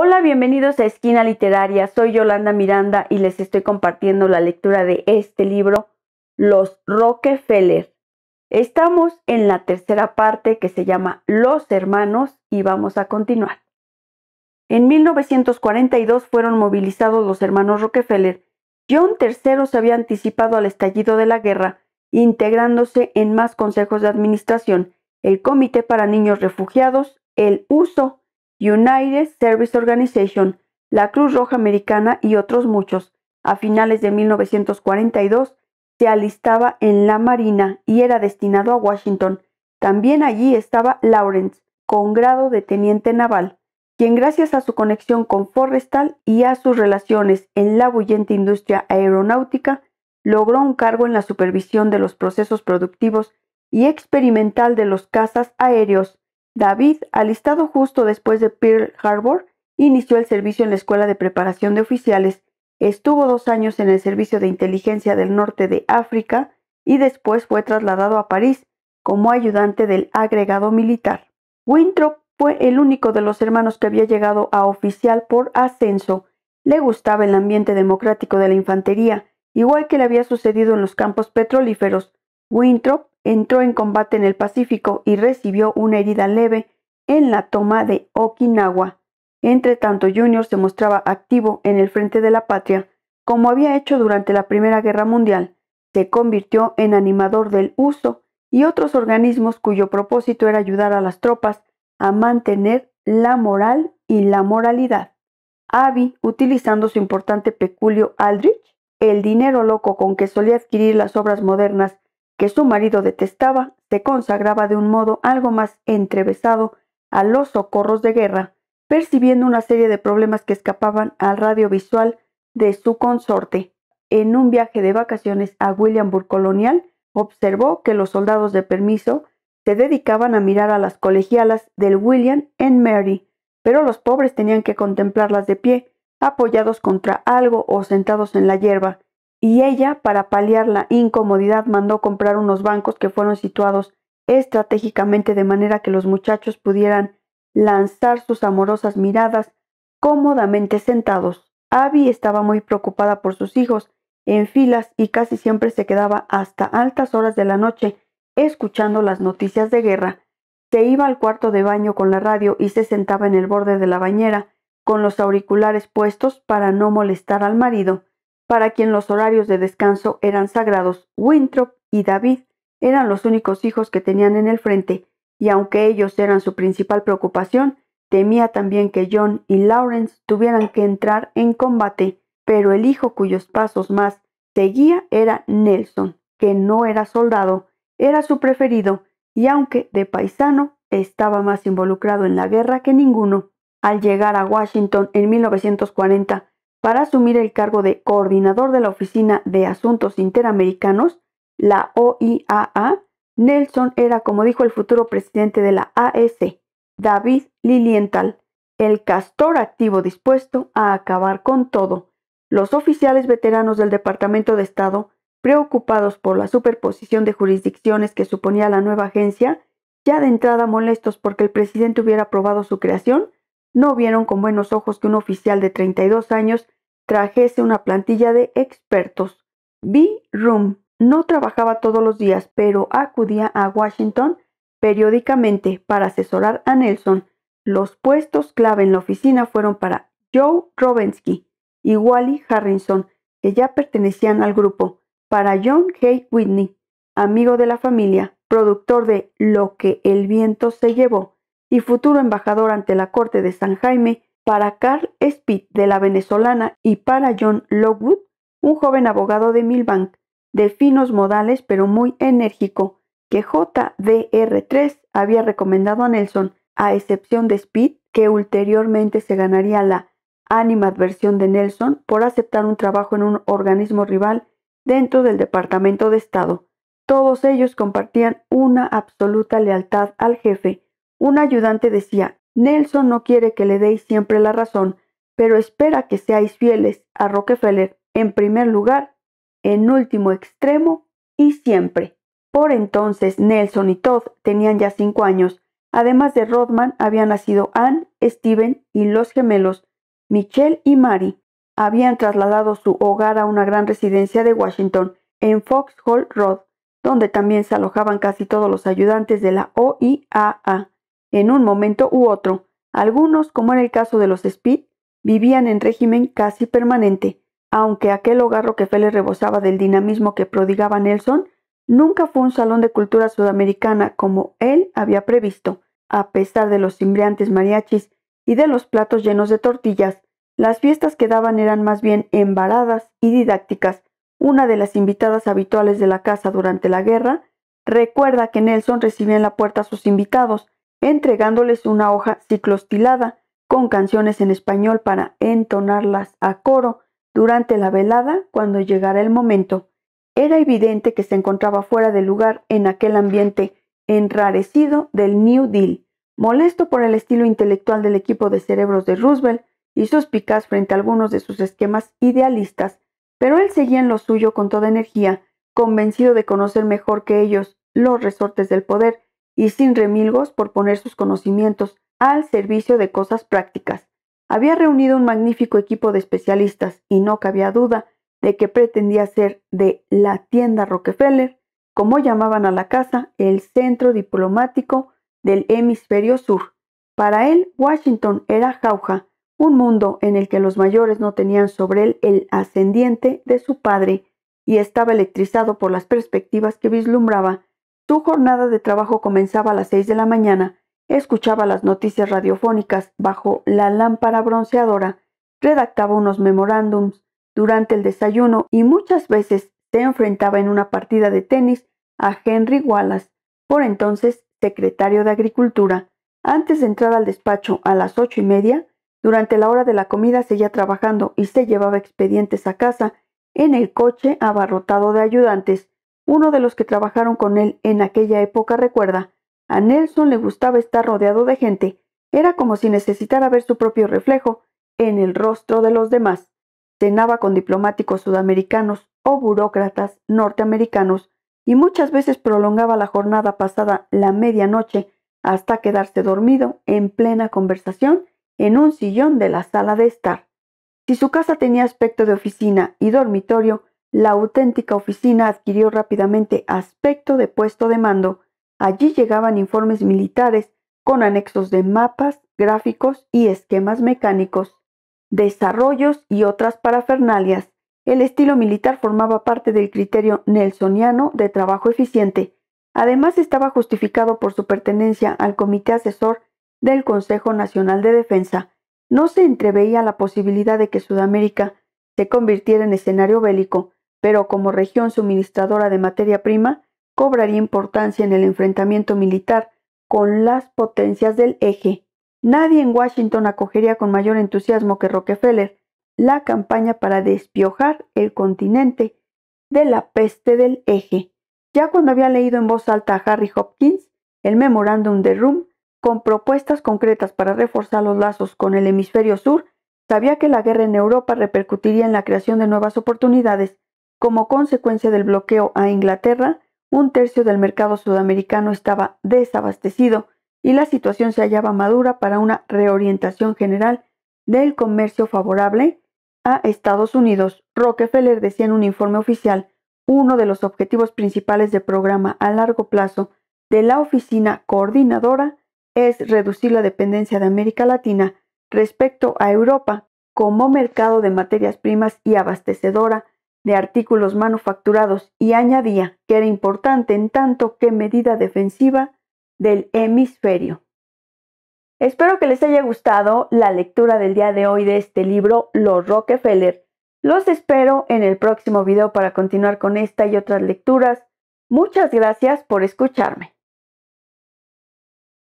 Hola, bienvenidos a Esquina Literaria. Soy Yolanda Miranda y les estoy compartiendo la lectura de este libro, Los Rockefeller. Estamos en la tercera parte que se llama Los Hermanos y vamos a continuar. En 1942 fueron movilizados los hermanos Rockefeller. John III se había anticipado al estallido de la guerra, integrándose en más consejos de administración, el Comité para Niños Refugiados, el USO, United Service Organization, la Cruz Roja Americana y otros muchos. A finales de 1942 se alistaba en la Marina y era destinado a Washington. También allí estaba Lawrence, con grado de teniente naval, quien gracias a su conexión con Forrestal y a sus relaciones en la bullente industria aeronáutica, logró un cargo en la supervisión de los procesos productivos y experimental de los cazas aéreos David, alistado justo después de Pearl Harbor, inició el servicio en la Escuela de Preparación de Oficiales, estuvo dos años en el Servicio de Inteligencia del Norte de África y después fue trasladado a París como ayudante del agregado militar. Winthrop fue el único de los hermanos que había llegado a oficial por ascenso. Le gustaba el ambiente democrático de la infantería, igual que le había sucedido en los campos petrolíferos. Winthrop entró en combate en el Pacífico y recibió una herida leve en la toma de Okinawa. Entre tanto, Junior se mostraba activo en el frente de la patria, como había hecho durante la Primera Guerra Mundial. Se convirtió en animador del uso y otros organismos cuyo propósito era ayudar a las tropas a mantener la moral y la moralidad. Abby, utilizando su importante peculio Aldrich, el dinero loco con que solía adquirir las obras modernas que su marido detestaba, se consagraba de un modo algo más entrevesado a los socorros de guerra, percibiendo una serie de problemas que escapaban al radio visual de su consorte. En un viaje de vacaciones a Williamburg Colonial, observó que los soldados de permiso se dedicaban a mirar a las colegialas del William en Mary, pero los pobres tenían que contemplarlas de pie, apoyados contra algo o sentados en la hierba, y ella, para paliar la incomodidad, mandó comprar unos bancos que fueron situados estratégicamente de manera que los muchachos pudieran lanzar sus amorosas miradas cómodamente sentados. Abby estaba muy preocupada por sus hijos, en filas y casi siempre se quedaba hasta altas horas de la noche escuchando las noticias de guerra. Se iba al cuarto de baño con la radio y se sentaba en el borde de la bañera, con los auriculares puestos para no molestar al marido para quien los horarios de descanso eran sagrados, Winthrop y David eran los únicos hijos que tenían en el frente, y aunque ellos eran su principal preocupación, temía también que John y Lawrence tuvieran que entrar en combate, pero el hijo cuyos pasos más seguía era Nelson, que no era soldado, era su preferido, y aunque de paisano, estaba más involucrado en la guerra que ninguno. Al llegar a Washington en 1940, para asumir el cargo de coordinador de la Oficina de Asuntos Interamericanos, la OIAA, Nelson era, como dijo el futuro presidente de la AS, David Lilienthal, el castor activo dispuesto a acabar con todo. Los oficiales veteranos del Departamento de Estado, preocupados por la superposición de jurisdicciones que suponía la nueva agencia, ya de entrada molestos porque el presidente hubiera aprobado su creación, no vieron con buenos ojos que un oficial de 32 años trajese una plantilla de expertos. B. Room no trabajaba todos los días, pero acudía a Washington periódicamente para asesorar a Nelson. Los puestos clave en la oficina fueron para Joe Robensky y Wally Harrison, que ya pertenecían al grupo, para John Hay Whitney, amigo de la familia, productor de Lo que el viento se llevó, y futuro embajador ante la Corte de San Jaime, para Carl Speed de la venezolana y para John Lockwood, un joven abogado de Milbank, de finos modales pero muy enérgico, que JDR3 había recomendado a Nelson, a excepción de Speed, que ulteriormente se ganaría la animadversión de Nelson por aceptar un trabajo en un organismo rival dentro del Departamento de Estado. Todos ellos compartían una absoluta lealtad al jefe, un ayudante decía, Nelson no quiere que le deis siempre la razón, pero espera que seáis fieles a Rockefeller en primer lugar, en último extremo y siempre. Por entonces Nelson y Todd tenían ya cinco años. Además de Rodman, habían nacido Ann, Steven y los gemelos, Michelle y Mary. Habían trasladado su hogar a una gran residencia de Washington, en Foxhall Road, donde también se alojaban casi todos los ayudantes de la OIAA. En un momento u otro, algunos, como en el caso de los Speed, vivían en régimen casi permanente, aunque aquel hogar Rockefeller rebosaba del dinamismo que prodigaba Nelson, nunca fue un salón de cultura sudamericana como él había previsto. A pesar de los cimbreantes mariachis y de los platos llenos de tortillas, las fiestas que daban eran más bien embaradas y didácticas. Una de las invitadas habituales de la casa durante la guerra recuerda que Nelson recibía en la puerta a sus invitados, entregándoles una hoja ciclostilada con canciones en español para entonarlas a coro durante la velada cuando llegara el momento. Era evidente que se encontraba fuera de lugar en aquel ambiente enrarecido del New Deal, molesto por el estilo intelectual del equipo de cerebros de Roosevelt y suspicaz frente a algunos de sus esquemas idealistas, pero él seguía en lo suyo con toda energía, convencido de conocer mejor que ellos los resortes del poder y sin remilgos por poner sus conocimientos al servicio de cosas prácticas. Había reunido un magnífico equipo de especialistas y no cabía duda de que pretendía ser de la tienda Rockefeller, como llamaban a la casa, el centro diplomático del hemisferio sur. Para él, Washington era jauja, un mundo en el que los mayores no tenían sobre él el ascendiente de su padre, y estaba electrizado por las perspectivas que vislumbraba su jornada de trabajo comenzaba a las 6 de la mañana, escuchaba las noticias radiofónicas bajo la lámpara bronceadora, redactaba unos memorándums durante el desayuno y muchas veces se enfrentaba en una partida de tenis a Henry Wallace, por entonces secretario de Agricultura. Antes de entrar al despacho a las ocho y media, durante la hora de la comida seguía trabajando y se llevaba expedientes a casa en el coche abarrotado de ayudantes, uno de los que trabajaron con él en aquella época recuerda, a Nelson le gustaba estar rodeado de gente, era como si necesitara ver su propio reflejo en el rostro de los demás. Cenaba con diplomáticos sudamericanos o burócratas norteamericanos y muchas veces prolongaba la jornada pasada la medianoche hasta quedarse dormido en plena conversación en un sillón de la sala de estar. Si su casa tenía aspecto de oficina y dormitorio, la auténtica oficina adquirió rápidamente aspecto de puesto de mando. Allí llegaban informes militares con anexos de mapas, gráficos y esquemas mecánicos, desarrollos y otras parafernalias. El estilo militar formaba parte del criterio nelsoniano de trabajo eficiente. Además estaba justificado por su pertenencia al Comité Asesor del Consejo Nacional de Defensa. No se entreveía la posibilidad de que Sudamérica se convirtiera en escenario bélico, pero como región suministradora de materia prima, cobraría importancia en el enfrentamiento militar con las potencias del eje. Nadie en Washington acogería con mayor entusiasmo que Rockefeller la campaña para despiojar el continente de la peste del eje. Ya cuando había leído en voz alta a Harry Hopkins el memorándum de Rum con propuestas concretas para reforzar los lazos con el hemisferio sur, sabía que la guerra en Europa repercutiría en la creación de nuevas oportunidades como consecuencia del bloqueo a Inglaterra, un tercio del mercado sudamericano estaba desabastecido y la situación se hallaba madura para una reorientación general del comercio favorable a Estados Unidos. Rockefeller decía en un informe oficial, uno de los objetivos principales del programa a largo plazo de la oficina coordinadora es reducir la dependencia de América Latina respecto a Europa como mercado de materias primas y abastecedora de artículos manufacturados y añadía que era importante en tanto que medida defensiva del hemisferio. Espero que les haya gustado la lectura del día de hoy de este libro Los Rockefeller. Los espero en el próximo video para continuar con esta y otras lecturas. Muchas gracias por escucharme.